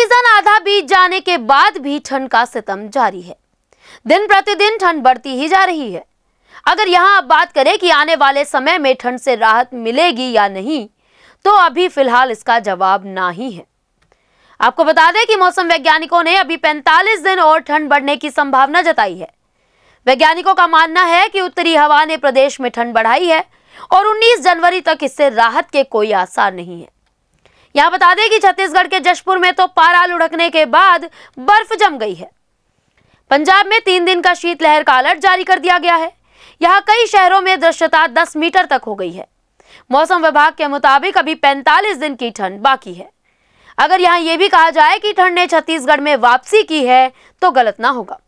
season आधा बीत जाने के बाद भी ठंड का सितम जारी है दिन प्रतिदिन ठंड बढ़ती ही जा रही है अगर यहां आप बात करें कि आने वाले समय में ठंड से राहत मिलेगी या नहीं तो अभी फिलहाल इसका जवाब ना ही है आपको बता दें कि मौसम वैज्ञानिकों ने अभी 45 दिन और ठंड बढ़ने की संभावना जताई है वैज्ञानिकों का मानना है कि उत्तरी हवा ने प्रदेश में ठंड बढ़ाई है और 19 जनवरी तक इससे राहत के कोई आसार नहीं है यहाँ बता दें कि छत्तीसगढ़ के जशपुर में तो पारा लुढ़कने के बाद बर्फ जम गई है पंजाब में तीन दिन का शीतलहर का अलर्ट जारी कर दिया गया है यहाँ कई शहरों में दृश्यता 10 मीटर तक हो गई है मौसम विभाग के मुताबिक अभी 45 दिन की ठंड बाकी है अगर यहाँ ये भी कहा जाए कि ठंड ने छत्तीसगढ़ में वापसी की है तो गलत ना होगा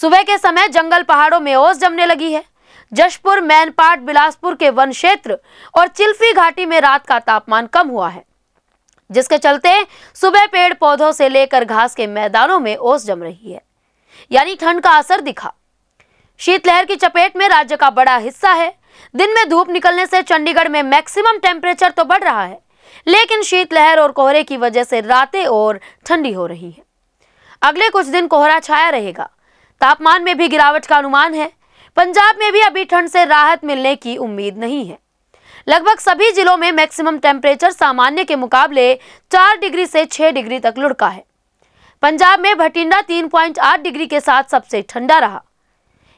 सुबह के समय जंगल पहाड़ों में ओस जमने लगी है जशपुर मैनपाट बिलासपुर के वन क्षेत्र और चिल्फी घाटी में रात का तापमान कम हुआ है जिसके चलते सुबह पेड़ पौधों से लेकर घास के मैदानों में ओस जम रही है यानी ठंड का असर दिखा शीतलहर की चपेट में राज्य का बड़ा हिस्सा है दिन में धूप निकलने से चंडीगढ़ में मैक्सिमम टेम्परेचर तो बढ़ रहा है लेकिन शीतलहर और कोहरे की वजह से रातें और ठंडी हो रही है अगले कुछ दिन कोहरा छाया रहेगा तापमान में भी गिरावट का अनुमान है पंजाब में भी अभी ठंड से राहत मिलने की उम्मीद नहीं है लगभग सभी जिलों में मैक्सिमम टेम्परेचर सामान्य के मुकाबले चार डिग्री से छह डिग्री तक लुढ़का है पंजाब में भटिंडा 3.8 डिग्री के साथ सबसे ठंडा रहा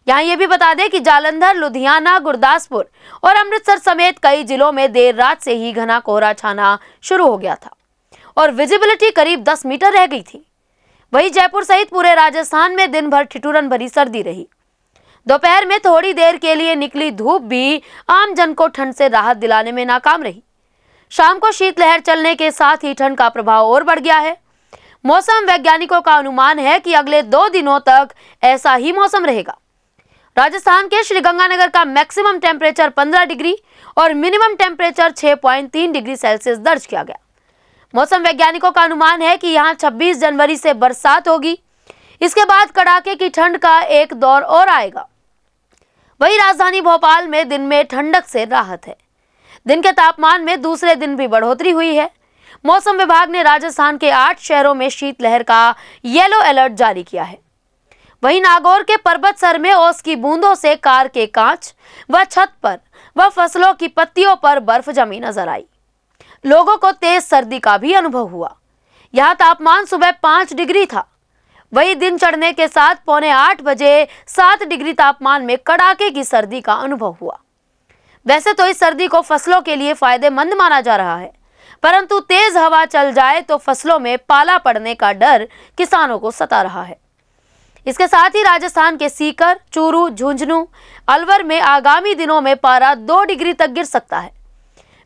यहाँ ये भी बता दें कि जालंधर लुधियाना गुरदासपुर और अमृतसर समेत कई जिलों में देर रात से ही घना कोहरा छाना शुरू हो गया था और विजिबिलिटी करीब 10 मीटर रह गई थी वहीं जयपुर सहित पूरे राजस्थान में दिन भर ठिठुरन भरी सर्दी रही दोपहर में थोड़ी देर के लिए निकली धूप भी आमजन को ठंड से राहत दिलाने में नाकाम रही शाम को शीतलहर चलने के साथ ही ठंड का प्रभाव और बढ़ गया है मौसम वैज्ञानिकों का अनुमान है कि अगले दो दिनों तक ऐसा ही मौसम रहेगा राजस्थान के श्रीगंगानगर का मैक्सिमम टेम्परेचर 15 डिग्री और मिनिमम टेम्परेचर 6.3 डिग्री सेल्सियस दर्ज किया गया मौसम वैज्ञानिकों का अनुमान है कि यहां 26 जनवरी से बरसात होगी इसके बाद कड़ाके की ठंड का एक दौर और आएगा वही राजधानी भोपाल में दिन में ठंडक से राहत है दिन के तापमान में दूसरे दिन भी बढ़ोतरी हुई है मौसम विभाग ने राजस्थान के आठ शहरों में शीतलहर का येलो अलर्ट जारी किया है वहीं नागौर के सर में ओस की बूंदों से कार के कांच व छत पर व फसलों की पत्तियों पर बर्फ जमी नजर आई लोगों को तेज सर्दी का भी अनुभव हुआ यहां तापमान सुबह पांच डिग्री था वही दिन चढ़ने के साथ पौने आठ बजे सात डिग्री तापमान में कड़ाके की सर्दी का अनुभव हुआ वैसे तो इस सर्दी को फसलों के लिए फायदेमंद माना जा रहा है परंतु तेज हवा चल जाए तो फसलों में पाला पड़ने का डर किसानों को सता रहा है इसके साथ ही राजस्थान के सीकर चूरू झुंझुनू अलवर में आगामी दिनों में पारा दो डिग्री तक गिर सकता है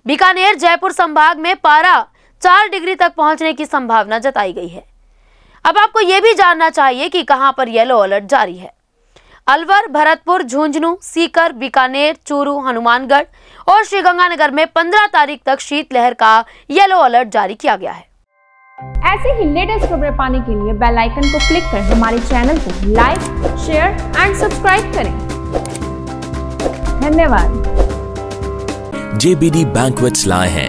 बीकानेर जयपुर संभाग में पारा चार डिग्री तक पहुंचने की संभावना जताई गई है अब आपको ये भी जानना चाहिए कि कहां पर येलो अलर्ट जारी है अलवर भरतपुर झुंझुनू सीकर बीकानेर चूरू हनुमानगढ़ और श्रीगंगानगर में 15 तारीख तक शीतलहर का येलो अलर्ट जारी किया गया है ऐसे ही लेटेस्ट खबरें पाने के लिए बेल आइकन को क्लिक कर हमारे चैनल को लाइक शेयर एंड सब्सक्राइब करें धन्यवाद जेबीडी बैंकवेट्स लाए हैं